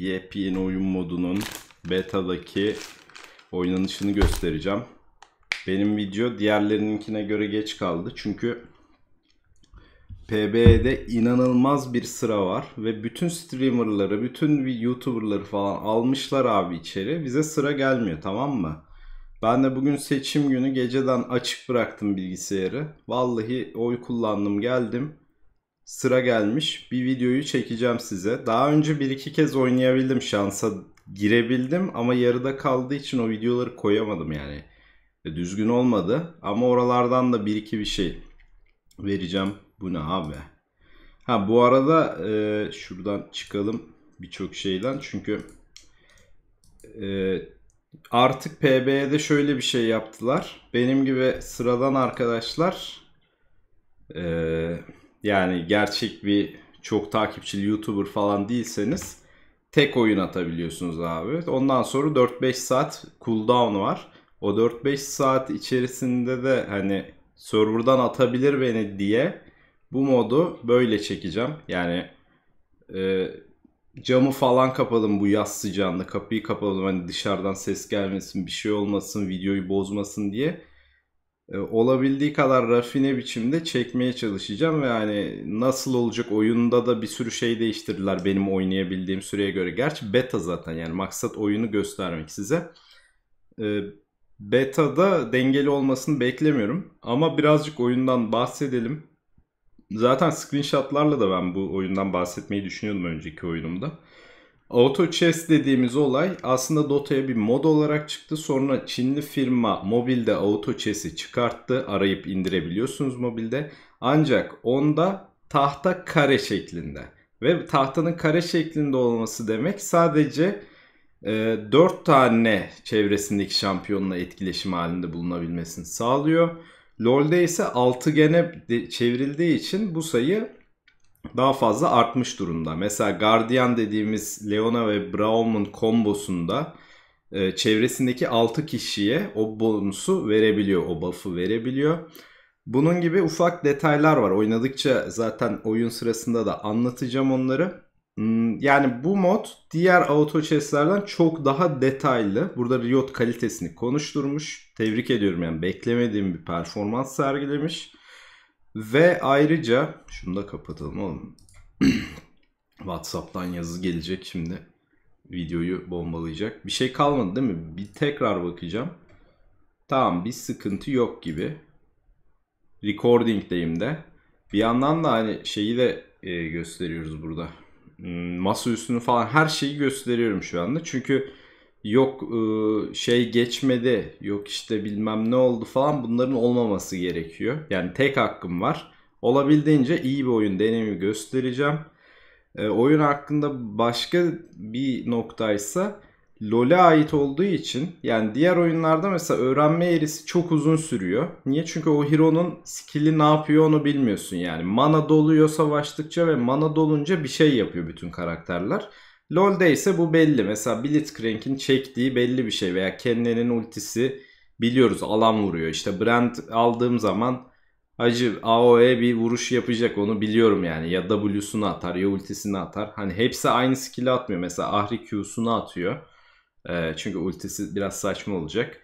yepyeni oyun modunun beta'daki oynanışını göstereceğim. Benim video diğerlerininkine göre geç kaldı. Çünkü PB'de inanılmaz bir sıra var ve bütün streamerları, bütün YouTuber'ları falan almışlar abi içeri. Bize sıra gelmiyor tamam mı? Ben de bugün seçim günü geceden açık bıraktım bilgisayarı. Vallahi oy kullandım geldim sıra gelmiş. Bir videoyu çekeceğim size. Daha önce bir iki kez oynayabildim. Şansa girebildim ama yarıda kaldığı için o videoları koyamadım yani. E, düzgün olmadı ama oralardan da bir iki bir şey vereceğim. Bu ne abi? Ha bu arada e, şuradan çıkalım birçok şeyden çünkü e, artık PB'de şöyle bir şey yaptılar. Benim gibi sıradan arkadaşlar eee yani gerçek bir çok takipçili YouTuber falan değilseniz tek oyun atabiliyorsunuz abi. Ondan sonra 4-5 saat cooldown var. O 4-5 saat içerisinde de hani serverdan atabilir beni diye bu modu böyle çekeceğim. Yani e, camı falan kapadım bu yaz sıcağında. Kapıyı kapadım hani dışarıdan ses gelmesin, bir şey olmasın, videoyu bozmasın diye. E, olabildiği kadar rafine biçimde çekmeye çalışacağım ve yani nasıl olacak oyunda da bir sürü şey değiştirdiler benim oynayabildiğim süreye göre. Gerçi beta zaten yani maksat oyunu göstermek size. E, beta'da dengeli olmasını beklemiyorum ama birazcık oyundan bahsedelim. Zaten screenshotlarla da ben bu oyundan bahsetmeyi düşünüyordum önceki oyunumda. Auto Chess dediğimiz olay aslında Dota'ya bir mod olarak çıktı. Sonra Çinli firma mobilde Auto Chess'i çıkarttı. Arayıp indirebiliyorsunuz mobilde. Ancak onda tahta kare şeklinde. Ve tahtanın kare şeklinde olması demek sadece e, 4 tane çevresindeki şampiyonla etkileşim halinde bulunabilmesini sağlıyor. LoL'de ise 6 gene çevrildiği için bu sayı daha fazla artmış durumda. Mesela Guardian dediğimiz Leona ve Braum'un kombosunda e, çevresindeki 6 kişiye o bonusu verebiliyor, o buff'ı verebiliyor. Bunun gibi ufak detaylar var. Oynadıkça zaten oyun sırasında da anlatacağım onları. Hmm, yani bu mod diğer auto chess'lerden çok daha detaylı. Burada Riot kalitesini konuşturmuş. Tebrik ediyorum yani beklemediğim bir performans sergilemiş. Ve ayrıca şunu da kapatalım oğlum. WhatsApp'tan yazı gelecek şimdi. Videoyu bombalayacak. Bir şey kalmadı değil mi? Bir tekrar bakacağım. Tamam bir sıkıntı yok gibi. Recording'deyim de. Bir yandan da hani şeyi de e, gösteriyoruz burada. Hmm, masa üstünü falan her şeyi gösteriyorum şu anda. Çünkü yok şey geçmedi, yok işte bilmem ne oldu falan bunların olmaması gerekiyor. Yani tek hakkım var. Olabildiğince iyi bir oyun deneyimi göstereceğim. oyun hakkında başka bir noktaysa LoL'e ait olduğu için yani diğer oyunlarda mesela öğrenme eğrisi çok uzun sürüyor. Niye? Çünkü o hero'nun skill'i ne yapıyor onu bilmiyorsun yani. Mana doluyor savaştıkça ve mana dolunca bir şey yapıyor bütün karakterler. LoL'de ise bu belli. Mesela Blitzcrank'in çektiği belli bir şey veya Kenne'nin ultisi biliyoruz alan vuruyor. İşte Brand aldığım zaman acı AOE bir vuruş yapacak onu biliyorum yani. Ya W'sunu atar ya ultisini atar. Hani hepsi aynı skill'i atmıyor. Mesela Ahri Q'sunu atıyor. E, çünkü ultisi biraz saçma olacak.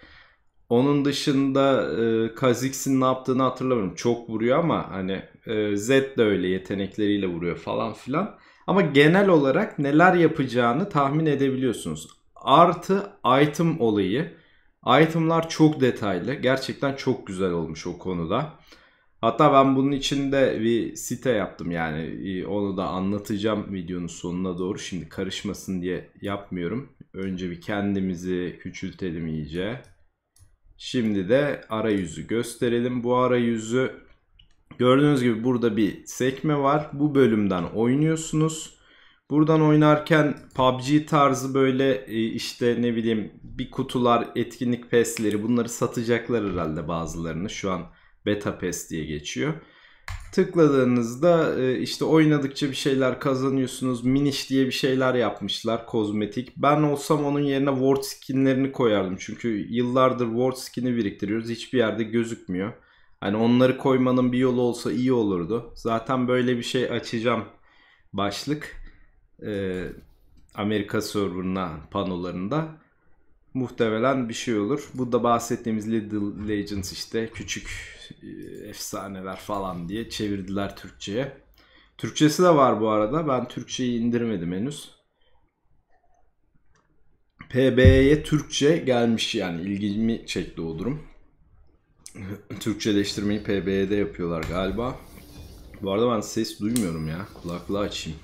Onun dışında e, Kazix'in ne yaptığını hatırlamıyorum. Çok vuruyor ama hani e, Zed de öyle yetenekleriyle vuruyor falan filan. Ama genel olarak neler yapacağını tahmin edebiliyorsunuz. Artı item olayı. Itemlar çok detaylı. Gerçekten çok güzel olmuş o konuda. Hatta ben bunun için de bir site yaptım yani e, onu da anlatacağım videonun sonuna doğru. Şimdi karışmasın diye yapmıyorum. Önce bir kendimizi küçültelim iyice. Şimdi de arayüzü gösterelim. Bu arayüzü Gördüğünüz gibi burada bir sekme var. Bu bölümden oynuyorsunuz. Buradan oynarken PUBG tarzı böyle e, işte ne bileyim bir kutular, etkinlik pesleri bunları satacaklar herhalde bazılarını. Şu an beta pes diye geçiyor. Tıkladığınızda e, işte oynadıkça bir şeyler kazanıyorsunuz. Miniş diye bir şeyler yapmışlar kozmetik. Ben olsam onun yerine Ward skinlerini koyardım. Çünkü yıllardır Ward skini biriktiriyoruz. Hiçbir yerde gözükmüyor. Hani onları koymanın bir yolu olsa iyi olurdu. Zaten böyle bir şey açacağım başlık. Ee, Amerika serverına panolarında muhtemelen bir şey olur. Bu da bahsettiğimiz Little Legends işte küçük e, efsaneler falan diye çevirdiler Türkçe'ye. Türkçesi de var bu arada. Ben Türkçeyi indirmedim henüz. PB'ye Türkçe gelmiş yani ilgimi çekti o durum. Türkçeleştirmeyi PB'de yapıyorlar galiba. Bu arada ben ses duymuyorum ya. Kulaklığı açayım.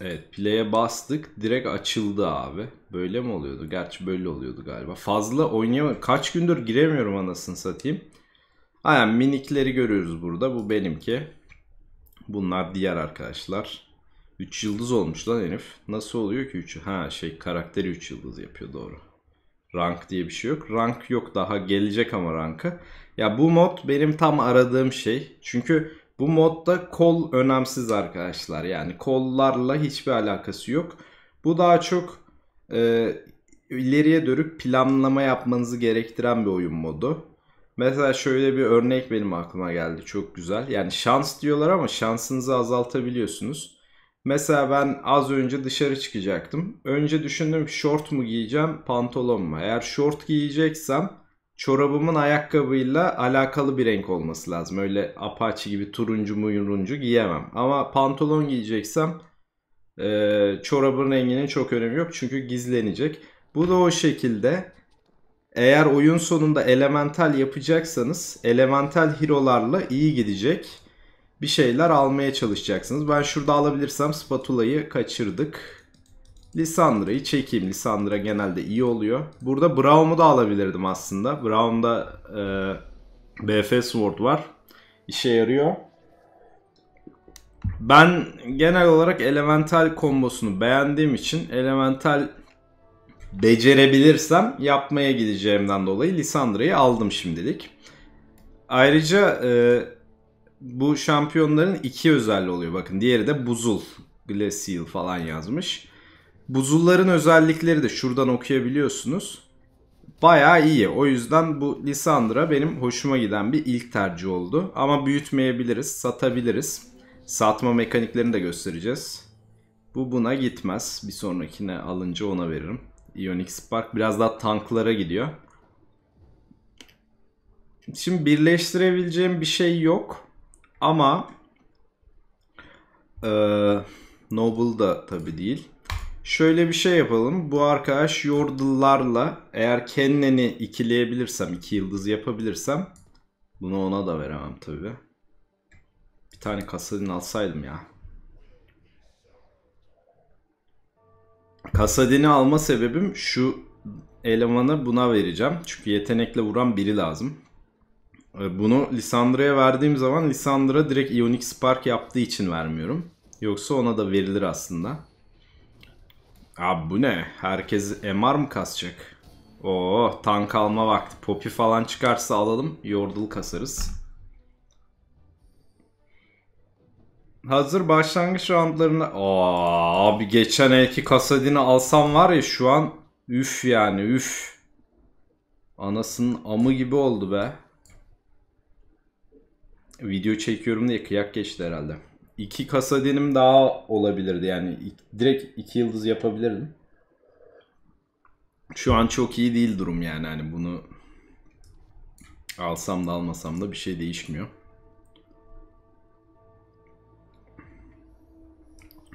Evet play'e bastık direkt açıldı abi. Böyle mi oluyordu? Gerçi böyle oluyordu galiba. Fazla oynayamıyorum. Kaç gündür giremiyorum anasını satayım. Aynen minikleri görüyoruz burada. Bu benimki. Bunlar diğer arkadaşlar. 3 yıldız olmuş lan herif. Nasıl oluyor ki 3? Ha şey karakteri 3 yıldız yapıyor doğru. Rank diye bir şey yok. Rank yok daha gelecek ama rankı. Ya bu mod benim tam aradığım şey. Çünkü bu modda kol önemsiz arkadaşlar. Yani kollarla hiçbir alakası yok. Bu daha çok e, ileriye dönüp planlama yapmanızı gerektiren bir oyun modu. Mesela şöyle bir örnek benim aklıma geldi. Çok güzel. Yani şans diyorlar ama şansınızı azaltabiliyorsunuz. Mesela ben az önce dışarı çıkacaktım. Önce düşündüm şort mu giyeceğim, pantolon mu? Eğer şort giyeceksem çorabımın ayakkabıyla alakalı bir renk olması lazım. Öyle apaçi gibi turuncu mu yuruncu giyemem. Ama pantolon giyeceksem e, çorabın renginin çok önemi yok. Çünkü gizlenecek. Bu da o şekilde. Eğer oyun sonunda elemental yapacaksanız elemental hirolarla iyi gidecek bir şeyler almaya çalışacaksınız. Ben şurada alabilirsem spatulayı kaçırdık. Lisandra'yı çekeyim. Lisandra genelde iyi oluyor. Burada Braum'u da alabilirdim aslında. Braum'da e, BF Sword var. İşe yarıyor. Ben genel olarak elemental kombosunu beğendiğim için elemental becerebilirsem yapmaya gideceğimden dolayı Lisandra'yı aldım şimdilik. Ayrıca e, bu şampiyonların iki özelliği oluyor. Bakın diğeri de buzul. Glacial falan yazmış. Buzulların özellikleri de şuradan okuyabiliyorsunuz. Baya iyi. O yüzden bu Lisandra benim hoşuma giden bir ilk tercih oldu. Ama büyütmeyebiliriz, satabiliriz. Satma mekaniklerini de göstereceğiz. Bu buna gitmez. Bir sonrakine alınca ona veririm. Ionic Spark biraz daha tanklara gidiyor. Şimdi birleştirebileceğim bir şey yok. Ama e, Noble da tabi değil. Şöyle bir şey yapalım. Bu arkadaş Yordle'larla eğer Kennen'i ikileyebilirsem, iki yıldız yapabilirsem bunu ona da veremem tabi. Bir tane Kasadin alsaydım ya. Kasadin'i alma sebebim şu elemanı buna vereceğim. Çünkü yetenekle vuran biri lazım. Ee, bunu Lisandra'ya verdiğim zaman Lisandra direkt Ionic Spark yaptığı için vermiyorum. Yoksa ona da verilir aslında. Abi bu ne? Herkes MR mı kasacak? Oo tank alma vakti. Poppy falan çıkarsa alalım. Yordle kasarız. Hazır başlangıç roundlarına... Aa, abi geçen elki kasadini alsam var ya şu an... Üf yani üf. Anasının amı gibi oldu be video çekiyorum diye kıyak geçti herhalde. İki kasa denim daha olabilirdi yani direkt iki yıldız yapabilirdim. Şu an çok iyi değil durum yani hani bunu alsam da almasam da bir şey değişmiyor.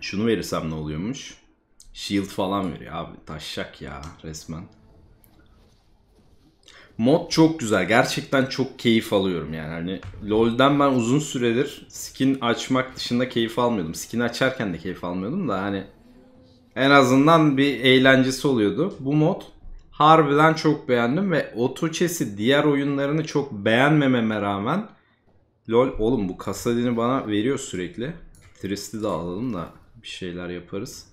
Şunu verirsem ne oluyormuş? Shield falan veriyor abi taşşak ya resmen. Mod çok güzel. Gerçekten çok keyif alıyorum yani. Hani LoL'den ben uzun süredir skin açmak dışında keyif almıyordum. Skin açarken de keyif almıyordum da hani en azından bir eğlencesi oluyordu. Bu mod harbiden çok beğendim ve Oto Chess'i diğer oyunlarını çok beğenmememe rağmen LoL oğlum bu Kasadin'i bana veriyor sürekli. Trist'i de alalım da bir şeyler yaparız.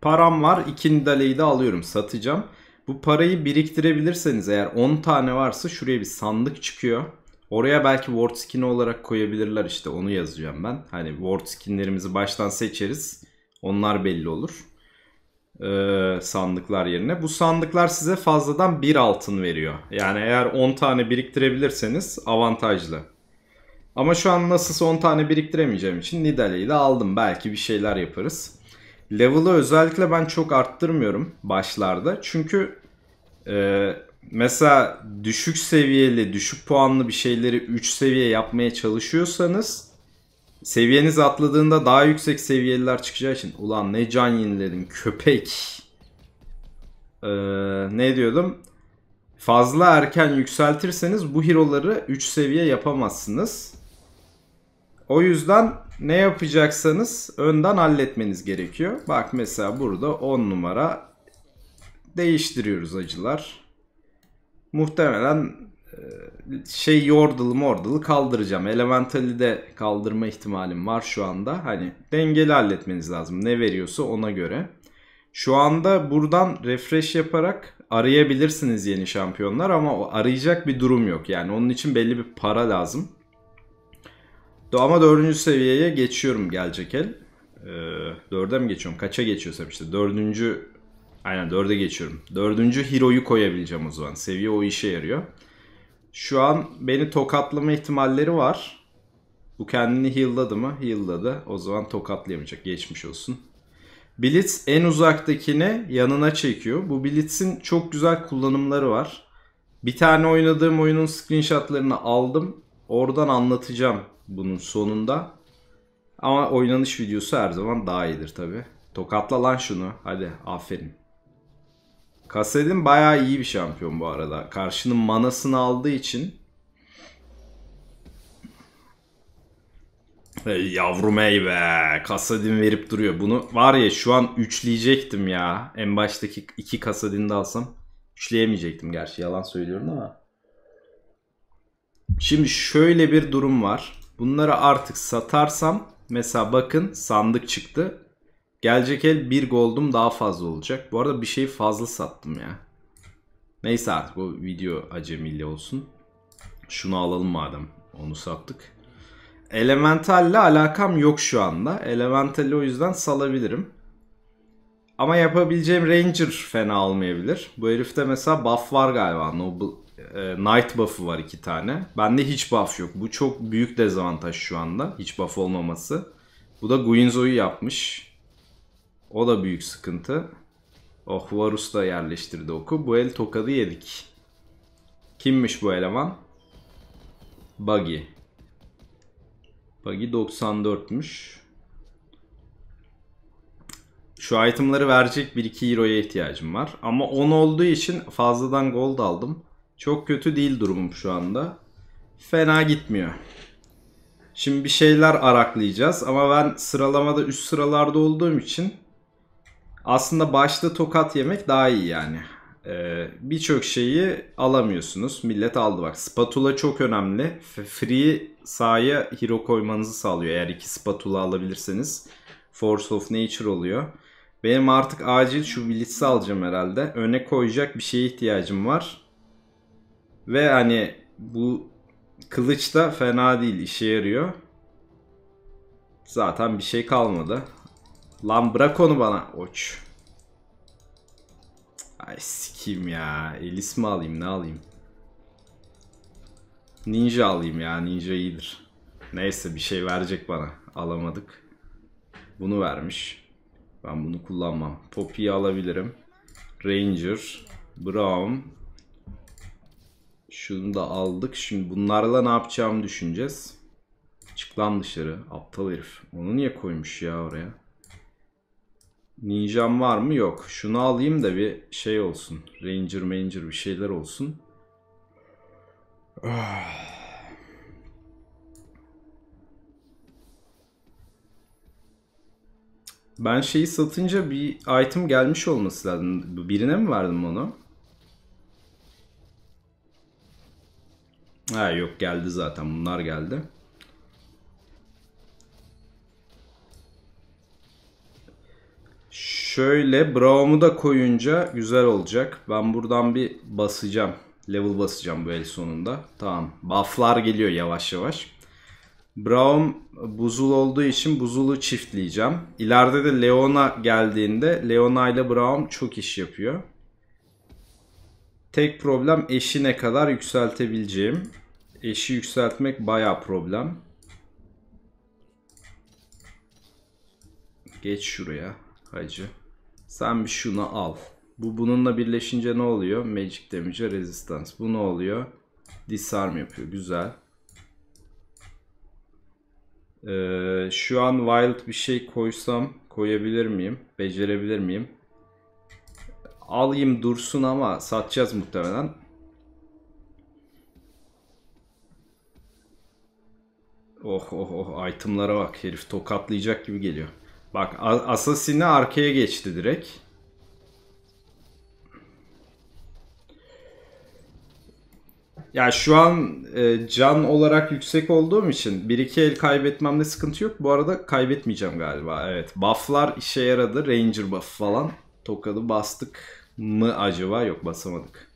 Param var. İkinci daleyi de alıyorum. Satacağım. Bu parayı biriktirebilirseniz eğer 10 tane varsa şuraya bir sandık çıkıyor. Oraya belki word skin olarak koyabilirler işte onu yazacağım ben. Hani word skin'lerimizi baştan seçeriz. Onlar belli olur. Ee, sandıklar yerine. Bu sandıklar size fazladan bir altın veriyor. Yani eğer 10 tane biriktirebilirseniz avantajlı. Ama şu an nasılsa 10 tane biriktiremeyeceğim için Nidalee'yi de aldım. Belki bir şeyler yaparız. Level'ı özellikle ben çok arttırmıyorum başlarda. Çünkü ee, mesela düşük seviyeli, düşük puanlı bir şeyleri 3 seviye yapmaya çalışıyorsanız seviyeniz atladığında daha yüksek seviyeliler çıkacağı için ulan ne can yeniledim köpek. Ee, ne diyordum? Fazla erken yükseltirseniz bu hero'ları 3 seviye yapamazsınız. O yüzden ne yapacaksanız önden halletmeniz gerekiyor. Bak mesela burada 10 numara değiştiriyoruz acılar. Muhtemelen e, şey yordalı mordalı kaldıracağım. Elementali de kaldırma ihtimalim var şu anda. Hani dengeli halletmeniz lazım. Ne veriyorsa ona göre. Şu anda buradan refresh yaparak arayabilirsiniz yeni şampiyonlar ama arayacak bir durum yok. Yani onun için belli bir para lazım. Ama dördüncü seviyeye geçiyorum gelecek el. Ee, dörde mi geçiyorum? Kaça geçiyorsam işte. Dördüncü Aynen 4'e geçiyorum. Dördüncü Hero'yu koyabileceğim o zaman. Seviye o işe yarıyor. Şu an beni tokatlama ihtimalleri var. Bu kendini heal'ladı mı? Heal'ladı. O zaman tokatlayamayacak. Geçmiş olsun. Blitz en uzaktakini yanına çekiyor. Bu Blitz'in çok güzel kullanımları var. Bir tane oynadığım oyunun screenshotlarını aldım. Oradan anlatacağım bunun sonunda. Ama oynanış videosu her zaman daha iyidir tabi. Tokatla lan şunu. Hadi aferin. Kasedin bayağı iyi bir şampiyon bu arada. Karşının manasını aldığı için. Hey yavrum ey be. Kasadin verip duruyor. Bunu var ya şu an üçleyecektim ya. En baştaki iki kasadini de alsam. Üçleyemeyecektim gerçi yalan söylüyorum ama. Şimdi şöyle bir durum var. Bunları artık satarsam mesela bakın sandık çıktı. Gelecek el bir goldum daha fazla olacak. Bu arada bir şeyi fazla sattım ya. Neyse artık bu video acemili olsun. Şunu alalım madem. Onu sattık. Elemental ile alakam yok şu anda. Elemental'i o yüzden salabilirim. Ama yapabileceğim Ranger fena almayabilir. Bu herifte mesela buff var galiba. Noble, e, Knight buff'ı var iki tane. Bende hiç buff yok. Bu çok büyük dezavantaj şu anda. Hiç buff olmaması. Bu da Guinzo'yu yapmış. O da büyük sıkıntı. Oh Varus da yerleştirdi oku. Bu el tokadı yedik. Kimmiş bu eleman? Buggy. Buggy 94'müş. Şu itemları verecek 1-2 hero'ya ihtiyacım var. Ama 10 olduğu için fazladan gold aldım. Çok kötü değil durumum şu anda. Fena gitmiyor. Şimdi bir şeyler araklayacağız ama ben sıralamada üst sıralarda olduğum için aslında başta tokat yemek daha iyi yani. Ee, Birçok şeyi alamıyorsunuz. Millet aldı bak. Spatula çok önemli. Free sahaya hero koymanızı sağlıyor. Eğer iki spatula alabilirseniz. Force of Nature oluyor. Benim artık acil şu Blitz'i alacağım herhalde. Öne koyacak bir şeye ihtiyacım var. Ve hani bu kılıç da fena değil. işe yarıyor. Zaten bir şey kalmadı. Lan bırak onu bana. Oç. Ay sikiyim ya. Elis mi alayım ne alayım? Ninja alayım ya. Ninja iyidir. Neyse bir şey verecek bana. Alamadık. Bunu vermiş. Ben bunu kullanmam. Poppy'yi alabilirim. Ranger. Brown. Şunu da aldık. Şimdi bunlarla ne yapacağımı düşüneceğiz. Çık lan dışarı. Aptal herif. Onu niye koymuş ya oraya? Ninjam var mı? Yok. Şunu alayım da bir şey olsun. Ranger Ranger bir şeyler olsun. Ben şeyi satınca bir item gelmiş olması lazım. Birine mi verdim onu? Ha yok geldi zaten. Bunlar geldi. Şöyle Bravo'mu da koyunca güzel olacak. Ben buradan bir basacağım. Level basacağım bu el sonunda. Tamam. Bufflar geliyor yavaş yavaş. Braum buzul olduğu için buzulu çiftleyeceğim. İleride de Leona geldiğinde Leona ile Braum çok iş yapıyor. Tek problem eşi ne kadar yükseltebileceğim. Eşi yükseltmek baya problem. Geç şuraya hacı. Sen bir şunu al. Bu bununla birleşince ne oluyor? Magic Damage'e Resistance. Bu ne oluyor? Disarm yapıyor. Güzel. Ee, şu an wild bir şey koysam koyabilir miyim? Becerebilir miyim? Alayım dursun ama satacağız muhtemelen. Oh oh oh itemlara bak herif tokatlayacak gibi geliyor. Bak Assassin'e arkaya geçti direkt. Ya şu an e, can olarak yüksek olduğum için bir iki el kaybetmemde sıkıntı yok. Bu arada kaybetmeyeceğim galiba. Evet bufflar işe yaradı. Ranger buff falan. Tokadı bastık mı acaba? Yok basamadık.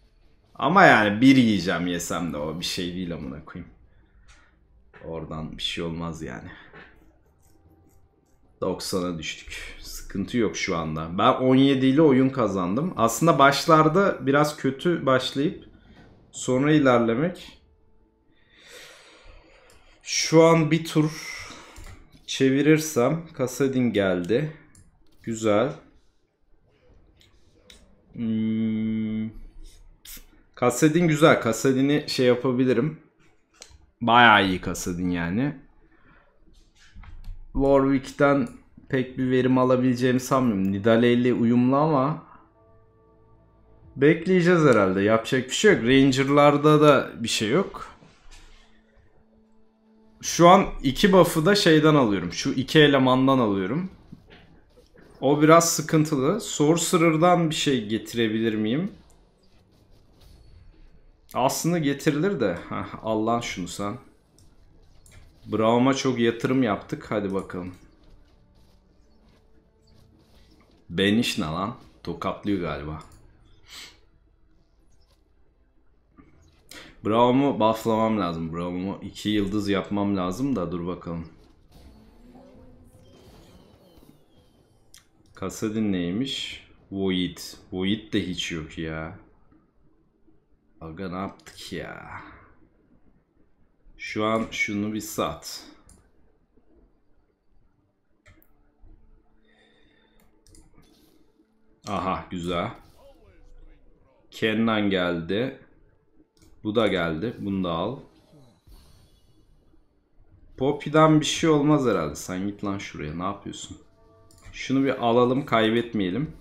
Ama yani bir yiyeceğim yesem de o bir şey değil amına koyayım. Oradan bir şey olmaz yani. 90'a düştük. Sıkıntı yok şu anda. Ben 17 ile oyun kazandım. Aslında başlarda biraz kötü başlayıp sonra ilerlemek. Şu an bir tur çevirirsem Kasadin geldi. Güzel. Hmm. Kasadin güzel. Kasadin'i şey yapabilirim. Bayağı iyi Kasadin yani. Warwick'ten pek bir verim alabileceğimi sanmıyorum. Nidalee'li uyumlu ama bekleyeceğiz herhalde. Yapacak bir şey yok. Ranger'larda da bir şey yok. Şu an iki buff'ı da şeyden alıyorum. Şu iki elemandan alıyorum. O biraz sıkıntılı. Sorcerer'dan bir şey getirebilir miyim? Aslında getirilir de. Heh, al lan şunu sen. Braum'a çok yatırım yaptık. Hadi bakalım. Ben iş ne lan? Tokatlıyor galiba. Braum'u bufflamam lazım. Braum'u iki yıldız yapmam lazım da dur bakalım. Kasadin neymiş? Void. Void de hiç yok ya. Aga ne yaptık ya? Şu an şunu bir sat. Aha güzel. Kenan geldi. Bu da geldi. Bunu da al. Poppy'den bir şey olmaz herhalde. Sen git lan şuraya. Ne yapıyorsun? Şunu bir alalım. Kaybetmeyelim.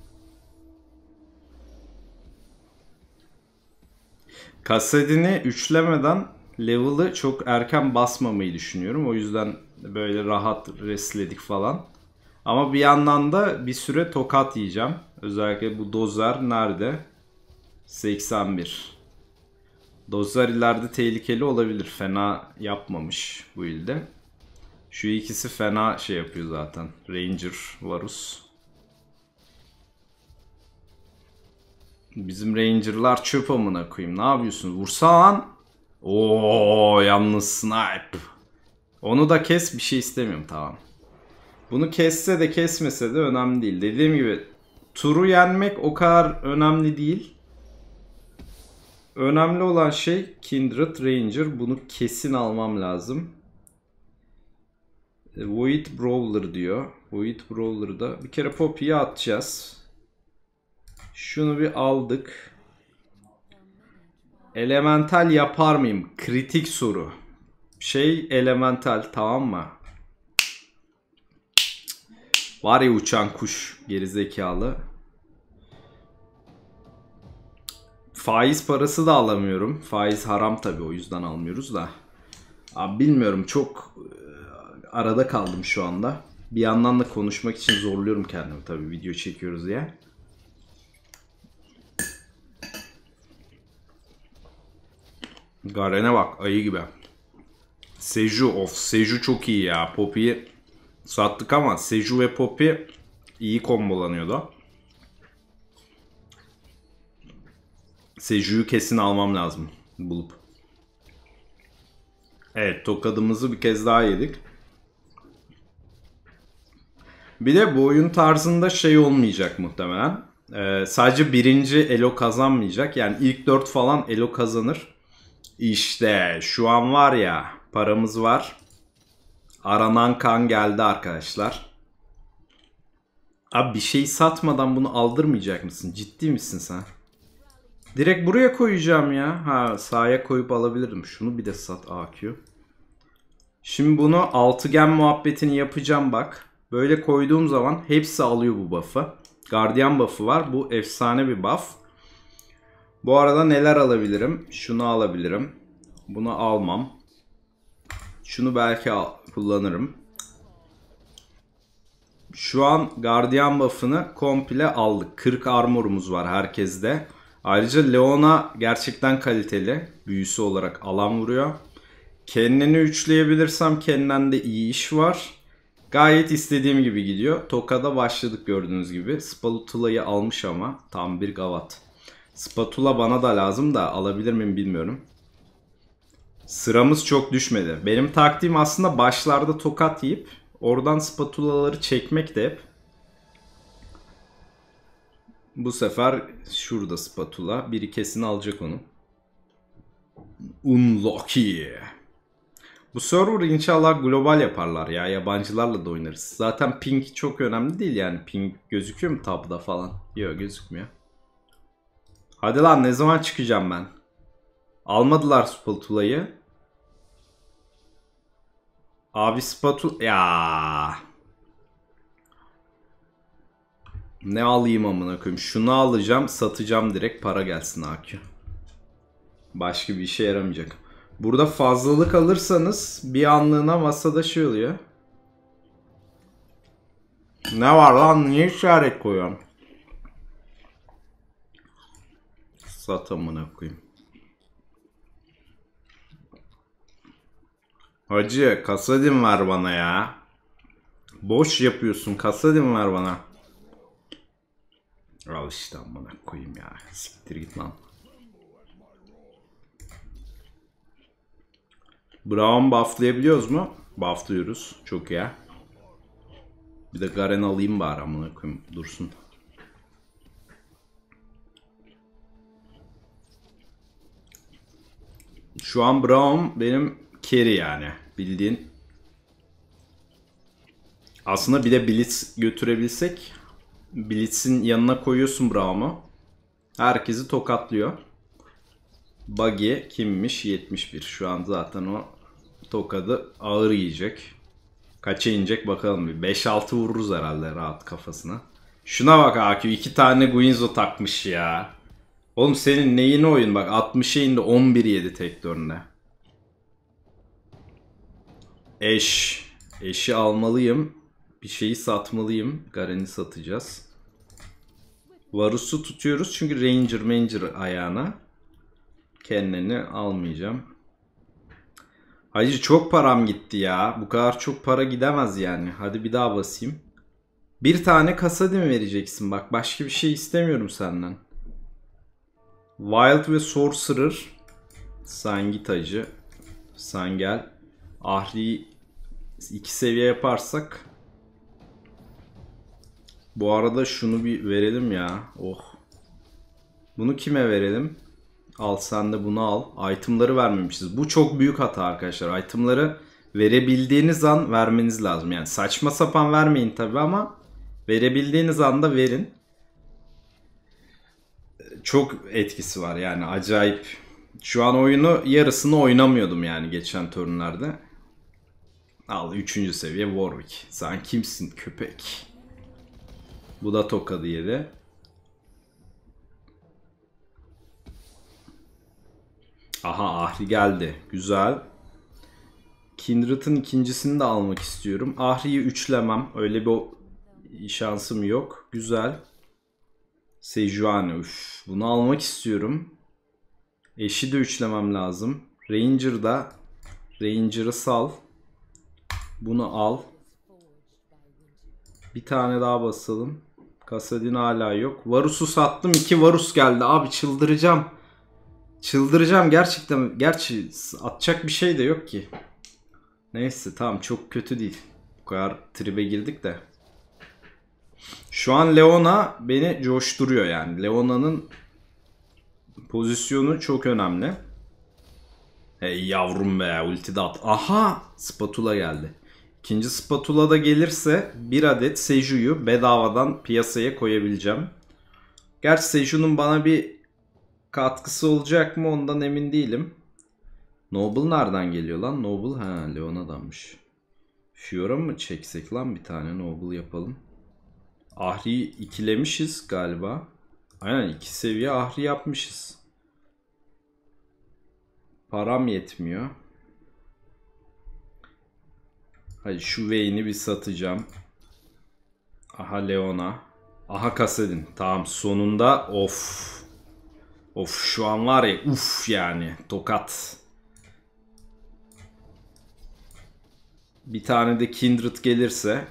Kasetini üçlemeden level'ı çok erken basmamayı düşünüyorum. O yüzden böyle rahat restledik falan. Ama bir yandan da bir süre tokat yiyeceğim. Özellikle bu dozer nerede? 81. Dozer ileride tehlikeli olabilir. Fena yapmamış bu ilde. Şu ikisi fena şey yapıyor zaten. Ranger, Varus. Bizim Ranger'lar çöp amına koyayım. Ne yapıyorsun? Vursan Oo yalnız snipe. Onu da kes bir şey istemiyorum tamam. Bunu kesse de kesmese de önemli değil. Dediğim gibi turu yenmek o kadar önemli değil. Önemli olan şey Kindred Ranger. Bunu kesin almam lazım. E, Void Brawler diyor. Void Brawler'da bir kere Poppy'yi atacağız. Şunu bir aldık. Elemental yapar mıyım? Kritik soru. Şey elemental tamam mı? Var ya uçan kuş gerizekalı. Faiz parası da alamıyorum. Faiz haram tabii o yüzden almıyoruz da. Abi bilmiyorum çok e, arada kaldım şu anda. Bir yandan da konuşmak için zorluyorum kendimi tabii video çekiyoruz diye. Garen'e bak ayı gibi. Seju of Seju çok iyi ya. Poppy'yi sattık ama Seju ve Poppy iyi kombolanıyordu. Seju'yu kesin almam lazım bulup. Evet tokadımızı bir kez daha yedik. Bir de bu oyun tarzında şey olmayacak muhtemelen. Ee, sadece birinci elo kazanmayacak. Yani ilk dört falan elo kazanır. İşte şu an var ya paramız var. Aranan kan geldi arkadaşlar. Abi bir şey satmadan bunu aldırmayacak mısın? Ciddi misin sen? Direkt buraya koyacağım ya. Ha sağa koyup alabilirdim. Şunu bir de sat AQ. Şimdi bunu altıgen muhabbetini yapacağım bak. Böyle koyduğum zaman hepsi alıyor bu buff'ı. Guardian buff'ı var. Bu efsane bir buff. Bu arada neler alabilirim? Şunu alabilirim. Bunu almam. Şunu belki al kullanırım. Şu an gardiyan buff'ını komple aldık. 40 armorumuz var herkeste. Ayrıca Leona gerçekten kaliteli. Büyüsü olarak alan vuruyor. Kendini üçleyebilirsem kendinden de iyi iş var. Gayet istediğim gibi gidiyor. Toka'da başladık gördüğünüz gibi. Spalutula'yı almış ama tam bir gavat. Spatula bana da lazım da alabilir miyim bilmiyorum. Sıramız çok düşmedi. Benim taktiğim aslında başlarda tokat yiyip oradan spatulaları çekmek de hep. Bu sefer şurada spatula. Biri kesin alacak onu. Unlucky. Bu server inşallah global yaparlar ya. Yabancılarla da oynarız. Zaten ping çok önemli değil yani. Ping gözüküyor mu tabda falan? Yok gözükmüyor. Hadi lan ne zaman çıkacağım ben? Almadılar spatulayı. Abi spatul... Ya. Ne alayım amına koyayım? Şunu alacağım, satacağım direkt para gelsin Aki. Başka bir işe yaramayacak. Burada fazlalık alırsanız bir anlığına masada şey oluyor. Ne var lan? Niye işaret koyuyorum? sat amına koyayım. Hacı kasadin ver bana ya. Boş yapıyorsun kasadin ver bana. Al işte amına koyayım ya. Siktir git lan. Brown bufflayabiliyoruz mu? Bufflıyoruz. Çok iyi. Bir de Garen alayım bari amına koyayım. Dursun. Şu an Brown benim carry yani. Bildiğin. Aslında bir de Blitz götürebilsek. Blitz'in yanına koyuyorsun Brown'u. Herkesi tokatlıyor. Buggy kimmiş? 71. Şu an zaten o tokadı ağır yiyecek. Kaça inecek bakalım bir. 5-6 vururuz herhalde rahat kafasına. Şuna bak AQ. iki tane Guinzo takmış ya. Oğlum senin neyin oyun bak 60'a indi 11 yedi tek dönüne. Eş. Eşi almalıyım. Bir şeyi satmalıyım. Garen'i satacağız. Varus'u tutuyoruz çünkü Ranger Ranger ayağına. Kendini almayacağım. Hayır, çok param gitti ya. Bu kadar çok para gidemez yani. Hadi bir daha basayım. Bir tane kasa mi vereceksin? Bak başka bir şey istemiyorum senden. Wild ve Sorcerer. Sen git ahri iki seviye yaparsak. Bu arada şunu bir verelim ya. Oh. Bunu kime verelim? Al sen de bunu al. Itemları vermemişiz. Bu çok büyük hata arkadaşlar. Itemları verebildiğiniz an vermeniz lazım. Yani saçma sapan vermeyin tabi ama verebildiğiniz anda verin çok etkisi var yani acayip. Şu an oyunu yarısını oynamıyordum yani geçen turnlarda. Al 3. seviye Warwick. Sen kimsin köpek? Bu da tokadı yedi. Aha Ahri geldi. Güzel. Kindred'ın ikincisini de almak istiyorum. Ahri'yi üçlemem. Öyle bir şansım yok. Güzel. Sejuani. Üf, bunu almak istiyorum. Eşi de üçlemem lazım. Ranger'da Ranger'ı sal. Bunu al. Bir tane daha basalım. Kasadin hala yok. Varus'u sattım. iki Varus geldi. Abi çıldıracağım. Çıldıracağım gerçekten. Gerçi atacak bir şey de yok ki. Neyse tamam çok kötü değil. Bu kadar tribe girdik de. Şu an Leona beni coşturuyor yani. Leona'nın pozisyonu çok önemli. Hey yavrum be ulti de at. Aha spatula geldi. İkinci spatula da gelirse bir adet Seju'yu bedavadan piyasaya koyabileceğim. Gerçi Seju'nun bana bir katkısı olacak mı ondan emin değilim. Noble nereden geliyor lan? Noble ha Leona'danmış. Fiora mı çeksek lan bir tane Noble yapalım. Ahri ikilemişiz galiba. Aynen iki seviye ahri yapmışız. Param yetmiyor. Hadi şu Vayne'i bir satacağım. Aha Leona. Aha Kasedin. Tamam sonunda of. Of şu an var ya uf yani tokat. Bir tane de Kindred gelirse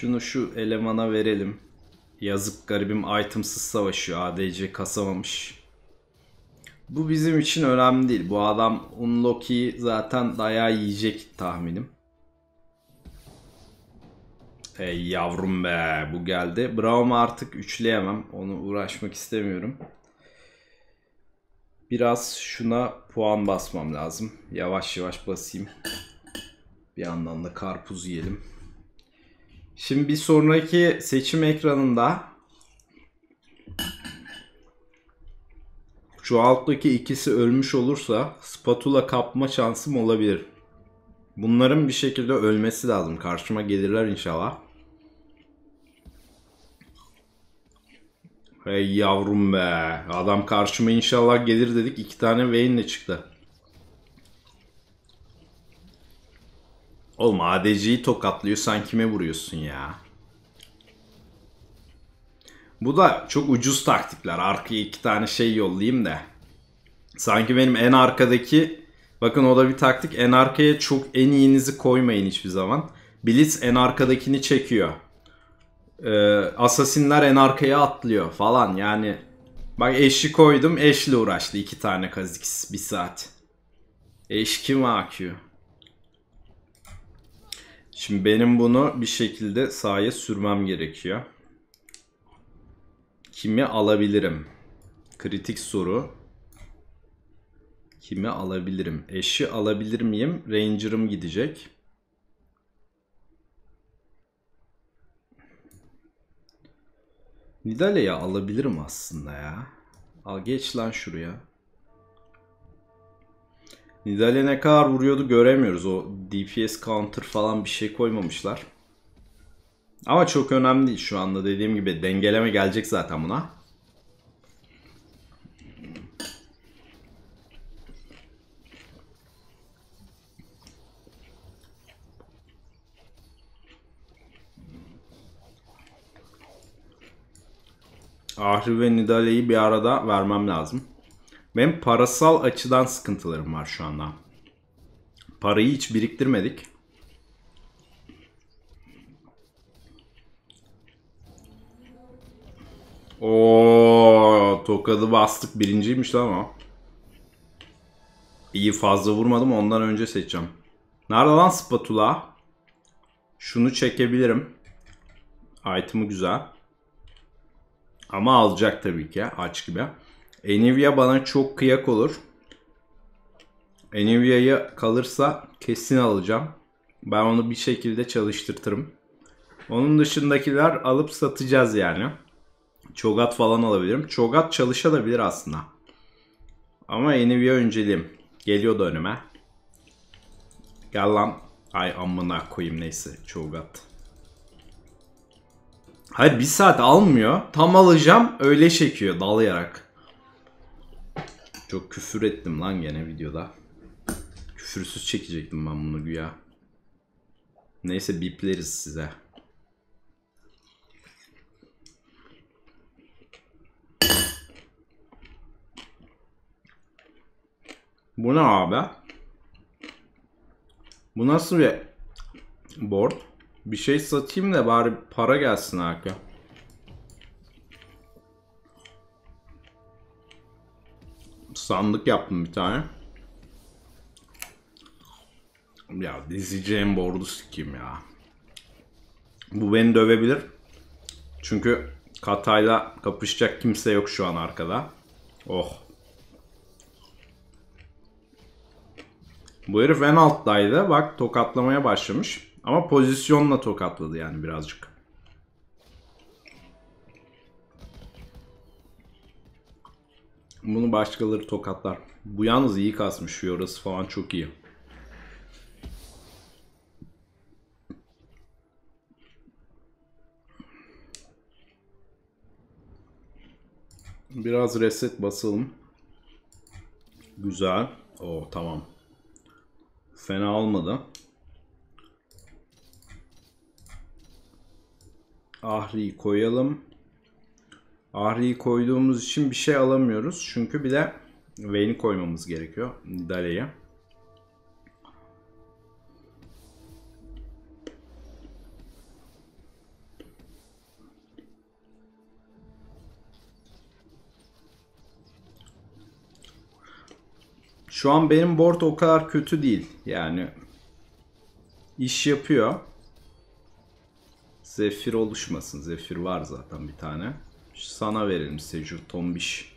Şunu şu elemana verelim. Yazık garibim itemsız savaşıyor. ADC kasamamış. Bu bizim için önemli değil. Bu adam Unlocky'yi zaten dayağı yiyecek tahminim. Ey yavrum be bu geldi. Braum artık üçleyemem. Onu uğraşmak istemiyorum. Biraz şuna puan basmam lazım. Yavaş yavaş basayım. Bir yandan da karpuz yiyelim. Şimdi bir sonraki seçim ekranında şu alttaki ikisi ölmüş olursa spatula kapma şansım olabilir. Bunların bir şekilde ölmesi lazım. Karşıma gelirler inşallah. Hey yavrum be. Adam karşıma inşallah gelir dedik. iki tane Vayne'le çıktı. Oğlum ADC'yi tokatlıyor sen kime vuruyorsun ya? Bu da çok ucuz taktikler. Arkaya iki tane şey yollayayım da. Sanki benim en arkadaki bakın o da bir taktik. En arkaya çok en iyinizi koymayın hiçbir zaman. Blitz en arkadakini çekiyor. Ee, asasinler en arkaya atlıyor falan yani. Bak eşi koydum eşle uğraştı iki tane kazikis bir saat. Eş kim AQ? Şimdi benim bunu bir şekilde sahaya sürmem gerekiyor. Kimi alabilirim? Kritik soru. Kimi alabilirim? Eşi alabilir miyim? Ranger'ım gidecek. Nidale'yi alabilirim aslında ya. Al geç lan şuraya. Nidale ne kadar vuruyordu göremiyoruz. O DPS counter falan bir şey koymamışlar. Ama çok önemli değil şu anda dediğim gibi dengeleme gelecek zaten buna. Ahri ve Nidale'yi bir arada vermem lazım. Benim parasal açıdan sıkıntılarım var şu anda. Parayı hiç biriktirmedik. O tokadı bastık birinciymiş lan o. İyi fazla vurmadım ondan önce seçeceğim. Nerede lan spatula? Şunu çekebilirim. Item'ı güzel. Ama alacak tabii ki aç gibi. Enivia bana çok kıyak olur. Enivia'yı kalırsa kesin alacağım. Ben onu bir şekilde çalıştırtırım. Onun dışındakiler alıp satacağız yani. Çogat falan alabilirim. Çogat çalışabilir aslında. Ama Enivia önceliğim. Geliyordu önüme. Gel lan. Ay amına koyayım neyse. Çogat. Hayır bir saat almıyor. Tam alacağım öyle çekiyor dalayarak. Çok küfür ettim lan gene videoda. Küfürsüz çekecektim ben bunu güya. Neyse bipleriz size. Bu ne abi? Bu nasıl bir board? Bir şey satayım da bari para gelsin arkadaşlar. sandık yaptım bir tane. Ya dizeceğim bordu sikeyim ya. Bu beni dövebilir. Çünkü Katayla kapışacak kimse yok şu an arkada. Oh. Bu herif en alttaydı. Bak tokatlamaya başlamış. Ama pozisyonla tokatladı yani birazcık. Bunu başkaları tokatlar. Bu yalnız iyi kasmış. Yorası falan çok iyi. Biraz reset basalım. Güzel. O tamam. Fena olmadı. Ahri koyalım. Ahri'yi koyduğumuz için bir şey alamıyoruz. Çünkü bir de Vayne'i koymamız gerekiyor. Nidale'ye. Şu an benim board o kadar kötü değil. Yani iş yapıyor. Zefir oluşmasın. Zefir var zaten bir tane. Sana verelim Seju tombiş.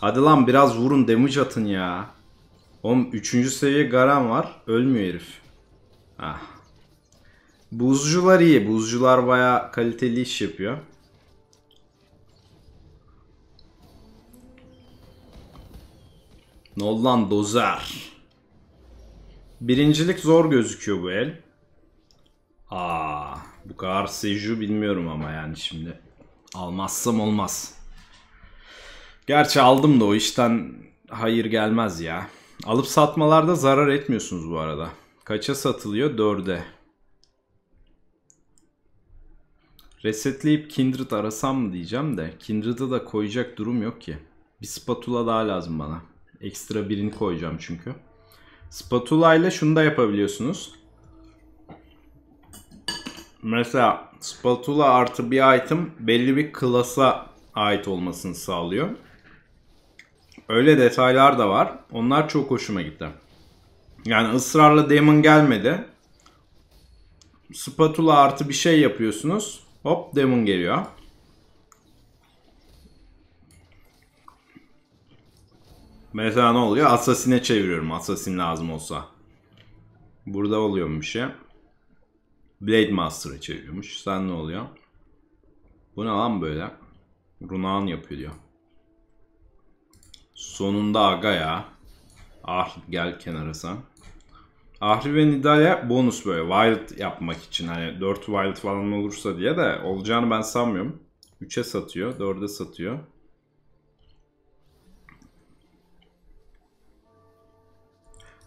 Hadi lan biraz vurun damage atın ya. Oğlum 3. seviye garan var. Ölmüyor herif. Ah. Buzcular iyi. Buzcular baya kaliteli iş yapıyor. Nolan Dozer. Birincilik zor gözüküyor bu el. Aa. Bu kadar Seju bilmiyorum ama yani şimdi. Almazsam olmaz. Gerçi aldım da o işten hayır gelmez ya. Alıp satmalarda zarar etmiyorsunuz bu arada. Kaça satılıyor? dörde. Resetleyip Kindred arasam mı diyeceğim de Kindred'ı da koyacak durum yok ki. Bir spatula daha lazım bana. Ekstra birini koyacağım çünkü. Spatula ile şunu da yapabiliyorsunuz mesela spatula artı bir item belli bir klasa ait olmasını sağlıyor. Öyle detaylar da var. Onlar çok hoşuma gitti. Yani ısrarla demon gelmedi. Spatula artı bir şey yapıyorsunuz. Hop demon geliyor. Mesela ne oluyor? Assassin'e çeviriyorum. Assassin lazım olsa. Burada oluyormuş ya. Blade Master'a çeviriyormuş. Sen ne oluyor? Bu ne lan böyle? Runağan yapıyor diyor. Sonunda aga ya. Ah gel kenara sen. Ahri ve Nidal'e bonus böyle wild yapmak için hani 4 wild falan olursa diye de olacağını ben sanmıyorum. 3'e satıyor, 4'e satıyor.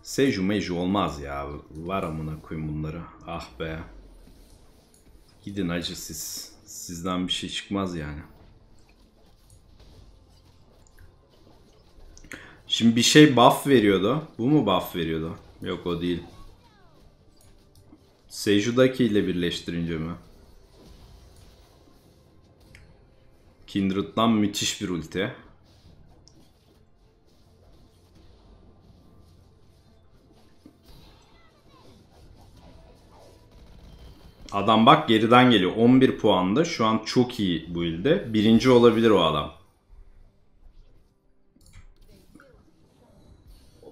Seju meju olmaz ya. Var amına koyun bunları. Ah be. Gidin acı siz. Sizden bir şey çıkmaz yani. Şimdi bir şey buff veriyordu. Bu mu buff veriyordu? Yok o değil. Seijudaki ile birleştirince mi? Kindred'dan müthiş bir ulti. Adam bak geriden geliyor. 11 puanda. Şu an çok iyi bu ilde. Birinci olabilir o adam.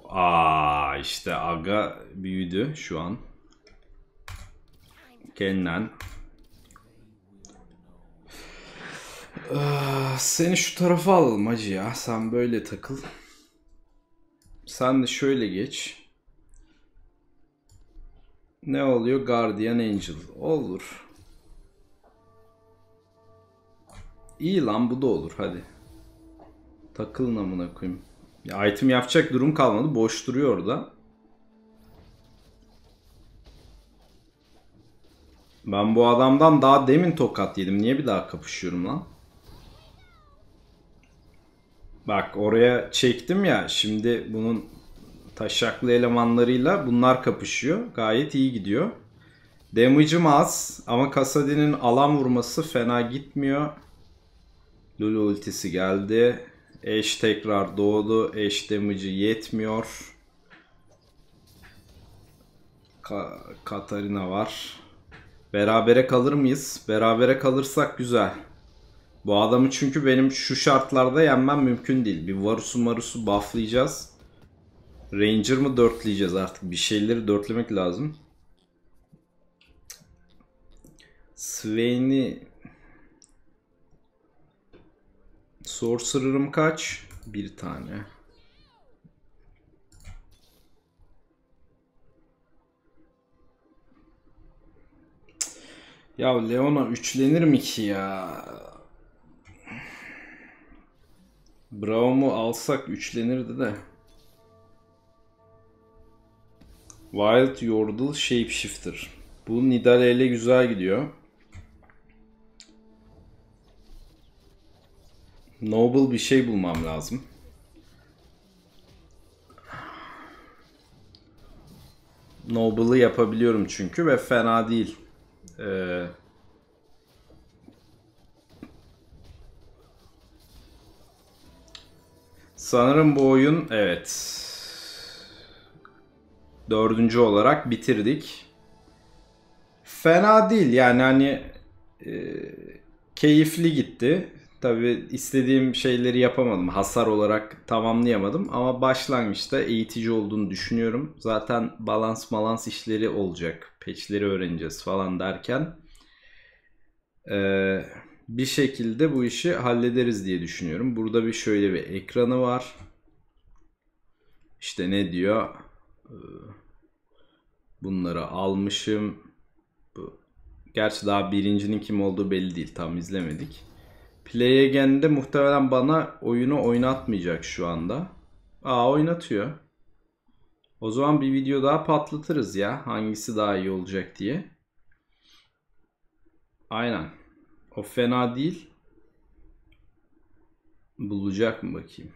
Aa işte Aga büyüdü şu an. Kenan. Ah, seni şu tarafa alalım hacı ya. Sen böyle takıl. Sen de şöyle geç ne oluyor? Guardian Angel. Olur. İyi lan bu da olur hadi. Takılın amına koyayım. Ya item yapacak durum kalmadı. Boş duruyor orada. Ben bu adamdan daha demin tokat yedim. Niye bir daha kapışıyorum lan? Bak oraya çektim ya. Şimdi bunun Taşaklı elemanlarıyla bunlar kapışıyor. Gayet iyi gidiyor. Damage'ım az ama Kasadi'nin alan vurması fena gitmiyor. Lulu ultisi geldi. Eş tekrar doğdu. Eş damage'ı yetmiyor. Ka Katarina var. Berabere kalır mıyız? Berabere kalırsak güzel. Bu adamı çünkü benim şu şartlarda yenmem mümkün değil. Bir varusu marusu bufflayacağız. Ranger mı dörtleyeceğiz artık? Bir şeyleri dörtlemek lazım. Swain'i Sorcerer'ım kaç? Bir tane. Ya Leona üçlenir mi ki ya? Bravo mu alsak üçlenirdi de. Wild Yordle Shapeshifter. Bu Nidale ile güzel gidiyor. Noble bir şey bulmam lazım. Noble'ı yapabiliyorum çünkü ve fena değil. Ee, sanırım bu oyun evet dördüncü olarak bitirdik. Fena değil yani hani e, keyifli gitti. Tabi istediğim şeyleri yapamadım. Hasar olarak tamamlayamadım ama başlangıçta eğitici olduğunu düşünüyorum. Zaten balans balans işleri olacak. Peçleri öğreneceğiz falan derken e, bir şekilde bu işi hallederiz diye düşünüyorum. Burada bir şöyle bir ekranı var. İşte ne diyor? bunları almışım. Gerçi daha birincinin kim olduğu belli değil. Tam izlemedik. Play Again'de muhtemelen bana oyunu oynatmayacak şu anda. Aa oynatıyor. O zaman bir video daha patlatırız ya. Hangisi daha iyi olacak diye. Aynen. O fena değil. Bulacak mı bakayım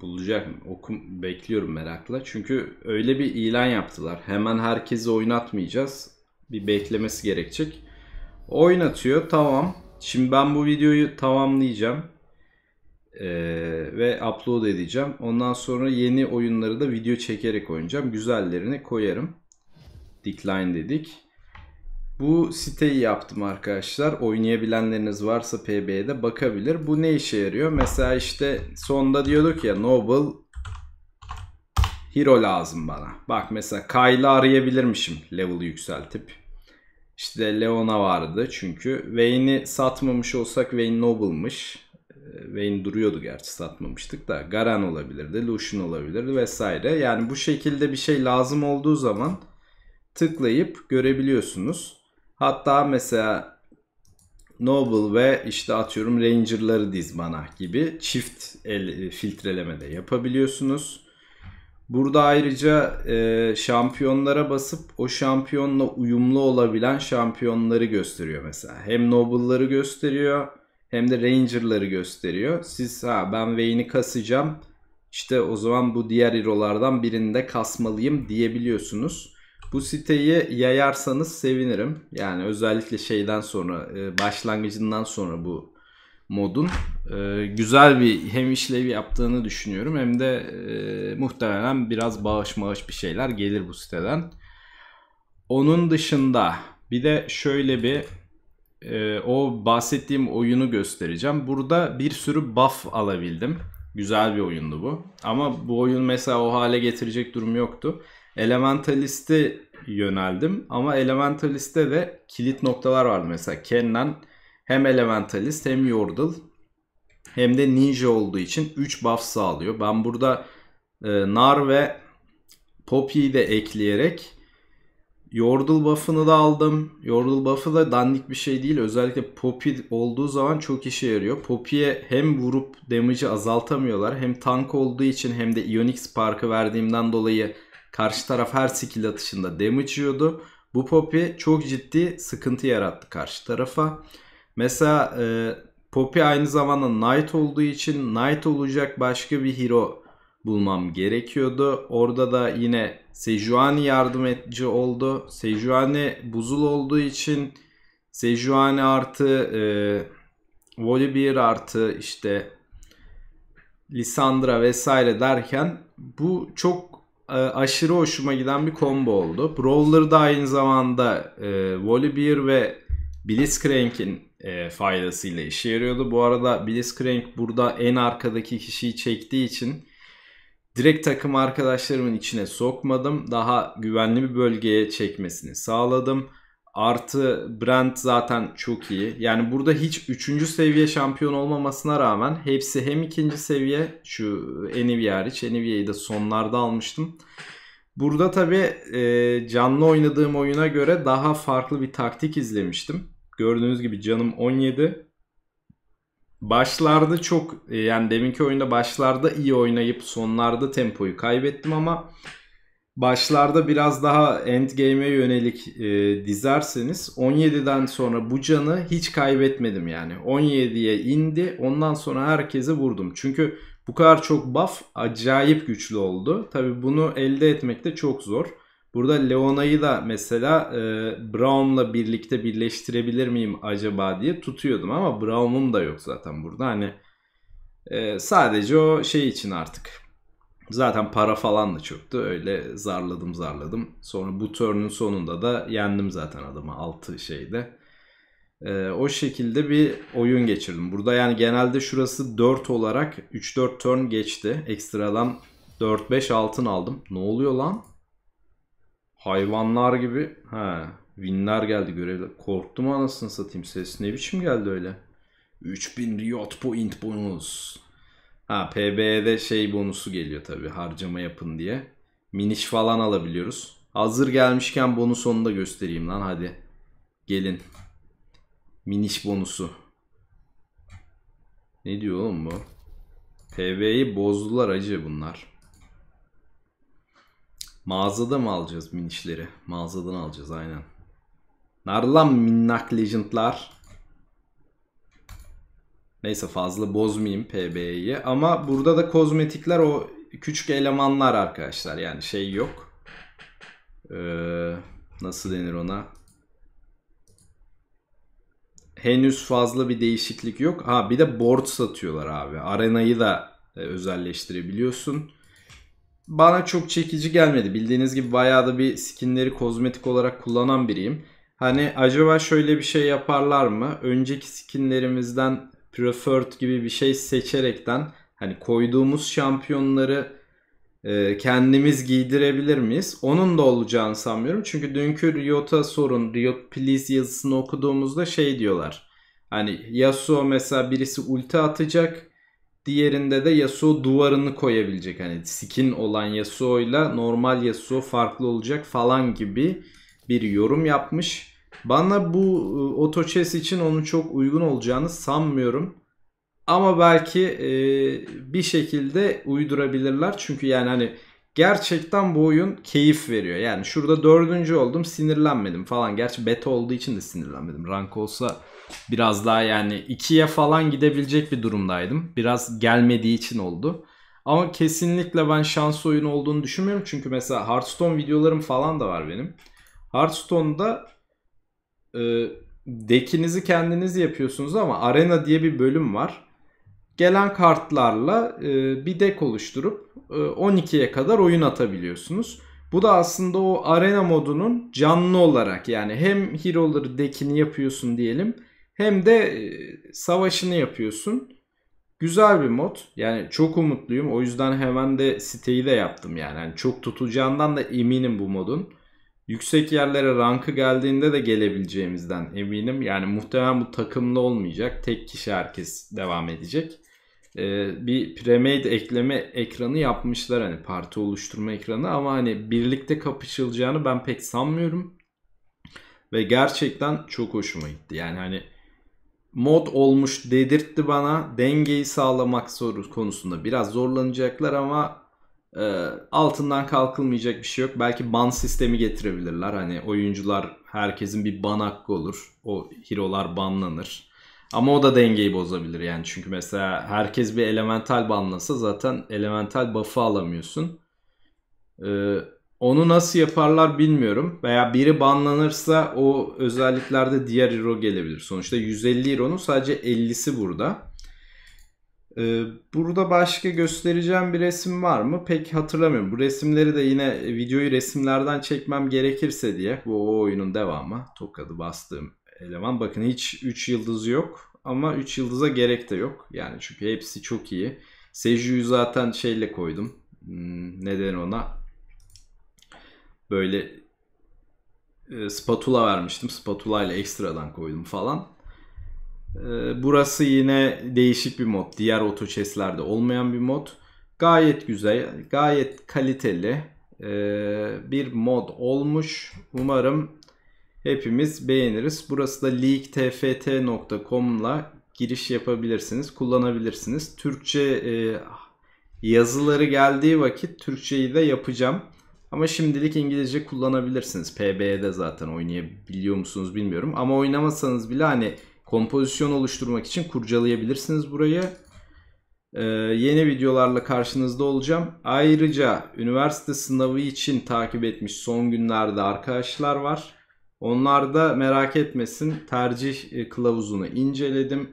bulacak mı? Okum bekliyorum merakla. Çünkü öyle bir ilan yaptılar. Hemen herkesi oynatmayacağız. Bir beklemesi gerekecek. Oynatıyor tamam. Şimdi ben bu videoyu tamamlayacağım. Ee, ve upload edeceğim. Ondan sonra yeni oyunları da video çekerek oynayacağım. Güzellerini koyarım. Decline dedik. Bu siteyi yaptım arkadaşlar. Oynayabilenleriniz varsa PB'de bakabilir. Bu ne işe yarıyor? Mesela işte sonda diyorduk ya Noble Hero lazım bana. Bak mesela Kayla arayabilirmişim level yükseltip. İşte Leona vardı çünkü. Wayne'i satmamış olsak Wayne Noble'mış. Ee, Wayne duruyordu gerçi satmamıştık da. Garan olabilirdi, Lucian olabilirdi vesaire. Yani bu şekilde bir şey lazım olduğu zaman tıklayıp görebiliyorsunuz. Hatta mesela Noble ve işte atıyorum Ranger'ları Dizmana gibi çift el, e, filtreleme de yapabiliyorsunuz. Burada ayrıca e, şampiyonlara basıp o şampiyonla uyumlu olabilen şampiyonları gösteriyor mesela. Hem Noble'ları gösteriyor hem de Ranger'ları gösteriyor. Siz ha ben Vayne'i kasacağım işte o zaman bu diğer hero'lardan birinde kasmalıyım diyebiliyorsunuz. Bu siteyi yayarsanız sevinirim. Yani özellikle şeyden sonra e, başlangıcından sonra bu modun e, güzel bir hem işlevi yaptığını düşünüyorum hem de e, muhtemelen biraz bağış mağış bir şeyler gelir bu siteden. Onun dışında bir de şöyle bir o bahsettiğim oyunu göstereceğim. Burada bir sürü buff alabildim. Güzel bir oyundu bu. Ama bu oyun mesela o hale getirecek durum yoktu. Elementalist'e yöneldim ama Elementalist'te de kilit noktalar vardı. Mesela Kenan hem Elementalist hem Yordle hem de Ninja olduğu için 3 buff sağlıyor. Ben burada e, Nar ve Poppy'yi de ekleyerek Yordle buff'ını da aldım. Yordle buff'ı da dandik bir şey değil. Özellikle Poppy olduğu zaman çok işe yarıyor. Poppy'ye hem vurup damage'i azaltamıyorlar hem tank olduğu için hem de Ionic Spark'ı verdiğimden dolayı Karşı taraf her skill atışında damage yiyordu. Bu Poppy çok ciddi sıkıntı yarattı karşı tarafa. Mesela e, Poppy aynı zamanda Knight olduğu için Knight olacak başka bir hero bulmam gerekiyordu. Orada da yine Sejuani yardımcı oldu. Sejuani buzul olduğu için Sejuani artı e, Volibear artı işte Lisandra vesaire derken bu çok e, aşırı hoşuma giden bir combo oldu. Brawler da aynı zamanda e, Volibear ve Blitzcrank'in e, faydasıyla işe yarıyordu. Bu arada Blitzcrank burada en arkadaki kişiyi çektiği için direkt takım arkadaşlarımın içine sokmadım. Daha güvenli bir bölgeye çekmesini sağladım. Artı Brent zaten çok iyi. Yani burada hiç üçüncü seviye şampiyon olmamasına rağmen hepsi hem ikinci seviye şu Enivye hariç. Enivya'yı da sonlarda almıştım. Burada tabi e, canlı oynadığım oyuna göre daha farklı bir taktik izlemiştim. Gördüğünüz gibi canım 17. Başlarda çok e, yani deminki oyunda başlarda iyi oynayıp sonlarda tempoyu kaybettim ama başlarda biraz daha endgame'e yönelik e, dizerseniz 17'den sonra bu canı hiç kaybetmedim yani. 17'ye indi ondan sonra herkese vurdum. Çünkü bu kadar çok buff acayip güçlü oldu. Tabi bunu elde etmek de çok zor. Burada Leona'yı da mesela e, Braum'la birlikte birleştirebilir miyim acaba diye tutuyordum ama Braum'um da yok zaten burada. Hani e, sadece o şey için artık Zaten para falan da çöktü. Öyle zarladım zarladım. Sonra bu turn'un sonunda da yendim zaten adamı 6 şeyde. Ee, o şekilde bir oyun geçirdim. Burada yani genelde şurası 4 olarak 3-4 turn geçti. Ekstradan 4-5 altın aldım. Ne oluyor lan? Hayvanlar gibi. Ha, winler geldi görevde Korktum anasını satayım. Ses ne biçim geldi öyle? 3000 riot point bonus. Ha PB'de şey bonusu geliyor tabi harcama yapın diye. Miniş falan alabiliyoruz. Hazır gelmişken bonus onu da göstereyim lan hadi. Gelin. Miniş bonusu. Ne diyor oğlum bu? PB'yi bozdular acı bunlar. Mağazada mı alacağız minişleri? Mağazadan alacağız aynen. Nerede lan minnak legendlar? Neyse fazla bozmayayım PB'yi ama burada da kozmetikler o küçük elemanlar arkadaşlar yani şey yok. Ee, nasıl denir ona? Henüz fazla bir değişiklik yok. Ha bir de board satıyorlar abi. Arenayı da e, özelleştirebiliyorsun. Bana çok çekici gelmedi. Bildiğiniz gibi bayağı da bir skinleri kozmetik olarak kullanan biriyim. Hani acaba şöyle bir şey yaparlar mı? Önceki skinlerimizden preferred gibi bir şey seçerekten hani koyduğumuz şampiyonları e, kendimiz giydirebilir miyiz? Onun da olacağını sanmıyorum. Çünkü dünkü Riot'a sorun, Riot please yazısını okuduğumuzda şey diyorlar. Hani Yasuo mesela birisi ulti atacak. Diğerinde de Yasuo duvarını koyabilecek. Hani skin olan Yasuo ile normal Yasuo farklı olacak falan gibi bir yorum yapmış. Bana bu e, auto chess için onun çok uygun olacağını sanmıyorum. Ama belki e, bir şekilde uydurabilirler. Çünkü yani hani gerçekten bu oyun keyif veriyor. Yani şurada dördüncü oldum sinirlenmedim falan. Gerçi beta olduğu için de sinirlenmedim. Rank olsa biraz daha yani ikiye falan gidebilecek bir durumdaydım. Biraz gelmediği için oldu. Ama kesinlikle ben şans oyunu olduğunu düşünmüyorum. Çünkü mesela Hearthstone videolarım falan da var benim. Hearthstone'da e, dekinizi kendiniz yapıyorsunuz ama arena diye bir bölüm var. Gelen kartlarla e, bir deck oluşturup e, 12'ye kadar oyun atabiliyorsunuz. Bu da aslında o arena modunun canlı olarak yani hem hero'ları deckini yapıyorsun diyelim hem de e, savaşını yapıyorsun. Güzel bir mod. Yani çok umutluyum. O yüzden hemen de siteyi de yaptım yani. yani çok tutacağından da eminim bu modun. Yüksek yerlere rankı geldiğinde de gelebileceğimizden eminim. Yani muhtemelen bu takımlı olmayacak. Tek kişi herkes devam edecek. Ee, bir premade ekleme ekranı yapmışlar hani parti oluşturma ekranı ama hani birlikte kapışılacağını ben pek sanmıyorum. Ve gerçekten çok hoşuma gitti. Yani hani mod olmuş dedirtti bana. Dengeyi sağlamak soru konusunda biraz zorlanacaklar ama ee, altından kalkılmayacak bir şey yok. Belki ban sistemi getirebilirler. Hani oyuncular herkesin bir ban hakkı olur. O hero'lar banlanır. Ama o da dengeyi bozabilir yani. Çünkü mesela herkes bir elemental banlasa zaten elemental buff'ı alamıyorsun. Ee, onu nasıl yaparlar bilmiyorum. Veya biri banlanırsa o özelliklerde diğer hero gelebilir. Sonuçta 150 hero'nun sadece 50'si burada. Ee, burada başka göstereceğim bir resim var mı? Pek hatırlamıyorum. Bu resimleri de yine e, videoyu resimlerden çekmem gerekirse diye. Bu oyunun devamı. Tokadı bastığım eleman. Bakın hiç 3 yıldızı yok. Ama 3 yıldıza gerek de yok. Yani çünkü hepsi çok iyi. Seju'yu zaten şeyle koydum. Hmm, Neden ona? Böyle e, spatula vermiştim. Spatula ile ekstradan koydum falan. Ee, burası yine değişik bir mod. Diğer auto chess'lerde olmayan bir mod. Gayet güzel, gayet kaliteli ee, bir mod olmuş. Umarım hepimiz beğeniriz. Burası da leaktft.com'la giriş yapabilirsiniz, kullanabilirsiniz. Türkçe e, yazıları geldiği vakit Türkçeyi de yapacağım. Ama şimdilik İngilizce kullanabilirsiniz. PB'de zaten oynayabiliyor musunuz bilmiyorum. Ama oynamasanız bile hani kompozisyon oluşturmak için kurcalayabilirsiniz burayı. Ee, yeni videolarla karşınızda olacağım. Ayrıca üniversite sınavı için takip etmiş son günlerde arkadaşlar var. Onlar da merak etmesin tercih e, kılavuzunu inceledim.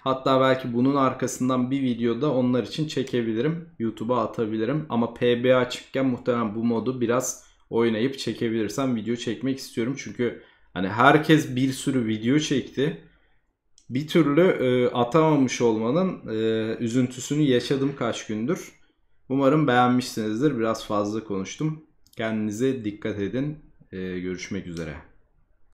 Hatta belki bunun arkasından bir videoda onlar için çekebilirim. YouTube'a atabilirim. Ama PBA açıkken muhtemelen bu modu biraz oynayıp çekebilirsem video çekmek istiyorum. Çünkü hani herkes bir sürü video çekti bir türlü e, atamamış olmanın e, üzüntüsünü yaşadım kaç gündür. Umarım beğenmişsinizdir. Biraz fazla konuştum. Kendinize dikkat edin. E, görüşmek üzere.